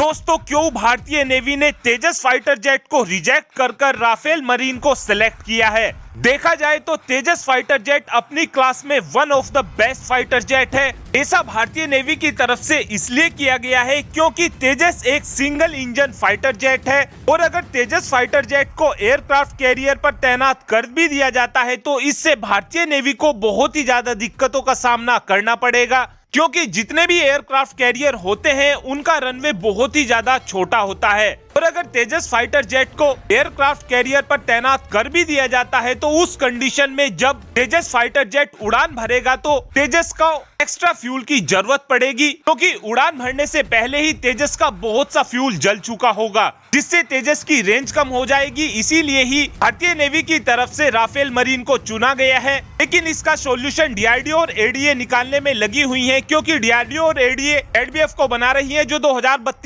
दोस्तों क्यों भारतीय नेवी ने तेजस फाइटर जेट को रिजेक्ट कर कर राफेल मरीन को सिलेक्ट किया है देखा जाए तो तेजस फाइटर जेट अपनी क्लास में one of the best fighter jet है ऐसा भारतीय नेवी की तरफ से इसलिए किया गया है क्योंकि तेजस एक सिंगल इंजन फाइटर जेट है और अगर तेजस फाइटर जेट को एयरक्राफ्ट कैरियर पर तैनात कर भी दिया जाता है तो इससे भारतीय नेवी को बहुत ही ज्यादा दिक्कतों का सामना करना पड़ेगा क्योंकि जितने भी एयरक्राफ्ट कैरियर होते हैं उनका रनवे बहुत ही ज़्यादा छोटा होता है और अगर तेजस फाइटर जेट को एयरक्राफ्ट कैरियर पर तैनात कर भी दिया जाता है तो उस कंडीशन में जब तेजस फाइटर जेट उड़ान भरेगा तो तेजस का एक्स्ट्रा फ्यूल की जरूरत पड़ेगी क्योंकि तो उड़ान भरने से पहले ही तेजस का बहुत सा फ्यूल जल चुका होगा जिससे तेजस की रेंज कम हो जाएगी इसीलिए ही भारतीय नेवी की तरफ से राफेल मरीन को चुना गया है लेकिन इसका सोल्यूशन डीआरडीओ और एडीए निकालने में लगी हुई है क्योंकि डीआरडीओ और एडीए एडबीएफ को बना रही है जो दो